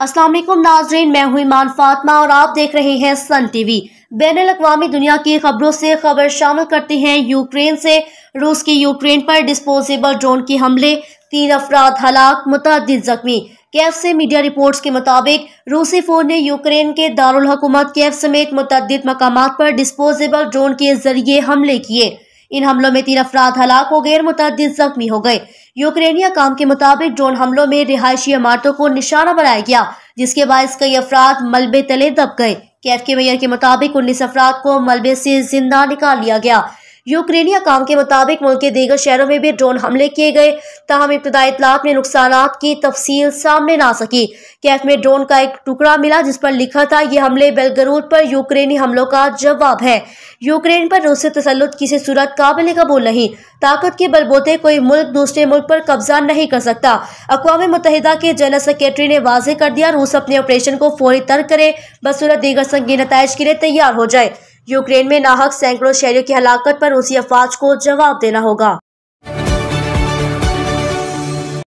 असलम नाजरीन मैं हूँ ईमान फातमा और आप देख रहे हैं सन टीवी बैन अवी दुनिया की खबरों से खबर शामिल करते हैं यूक्रेन से रूस की यूक्रेन पर डिस्पोजेबल ड्रोन के हमले तीन अफराद हलाक मुतद जख्मी कैफ से मीडिया रिपोर्ट्स के मुताबिक रूसी फौज ने यूक्रेन के दारुल कैफ समेत मुतद मकाम पर डिस्पोजेबल ड्रोन के जरिए हमले किए इन हमलों में तीन अफराद हलाक हो गए और मुतद जख्मी हो गए यूक्रेनिया काम के मुताबिक ड्रोन हमलों में रिहायशी इमारतों को निशाना बनाया गया जिसके बायस कई अफराद मलबे तले दब गए कैफ के मेयर के मुताबिक उन्नीस अफराद को मलबे से जिंदा निकाल लिया गया यूक्रेनी अकाम के मुताबिक मुल्क के दीगर शहरों में भी ड्रोन हमले किए गए तहम इब्तदाई इतलात में नुकसान की तफसील सामने ना सकी कैफ में ड्रोन का एक टुकड़ा मिला जिस पर लिखा था ये हमले बेलगरूद पर यूक्रेनी हमलों का जवाब है यूक्रेन पर रूसी तसलुत किसी सूरत काबिल कबूल नहीं ताकत के बलबोते कोई मुल्क दूसरे मुल्क पर कब्जा नहीं कर सकता अकवा मुतहदा के जनरल सेक्रेटरी ने वाजे कर दिया रूस अपने ऑपरेशन को फौरी तर्क करे बसूरत दीगर संगीन नतज के लिए तैयार हो जाए यूक्रेन में नाहक सैकड़ों शहरों की हलाकत पर रूसी अफवाज को जवाब देना होगा